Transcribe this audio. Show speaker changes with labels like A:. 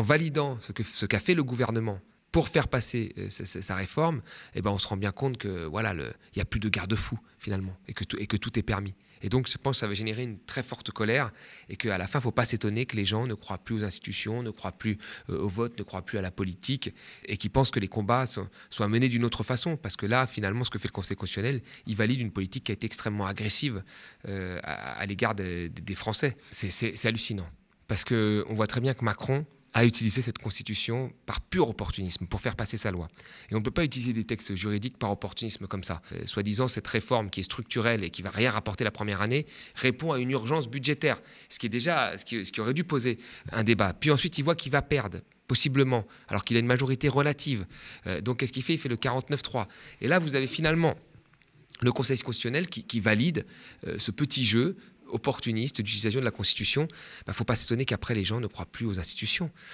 A: en validant ce qu'a ce qu'a fait le gouvernement pour faire passer euh, sa, réforme, eh ben on se rend bien compte que voilà, il n'y a plus de garde-fou finalement et que, tout, et que tout est permis. Et donc, je pense que ça va générer une très forte colère et qu'à la fin, il ne faut pas s'étonner que les gens ne croient plus aux institutions, ne croient plus euh, au vote, ne croient plus à la politique et qui pensent que les combats soient menés d'une autre façon. Parce que là, finalement, ce que fait le Conseil constitutionnel, il valide une politique qui a été extrêmement agressive euh, à, l'égard des, des Français. C'est hallucinant. Parce qu'on voit très bien que Macron, à utiliser cette constitution par pur opportunisme pour faire passer sa loi. Et on ne peut pas utiliser des textes juridiques par opportunisme comme ça. Soit euh, Soi-disant, cette réforme qui est structurelle et qui va rien rapporter la première année répond à une urgence budgétaire, ce qui est déjà ce aurait dû poser un débat. Puis ensuite, il voit qu'il va perdre possiblement, alors qu'il a une majorité relative. Euh, donc qu'est-ce qu'il fait Il fait le 49-3. Et là, vous avez finalement le Conseil constitutionnel qui, valide euh, ce petit jeu opportuniste d'utilisation de la Constitution, il bah, ne faut pas s'étonner qu'après les gens ne croient plus aux institutions.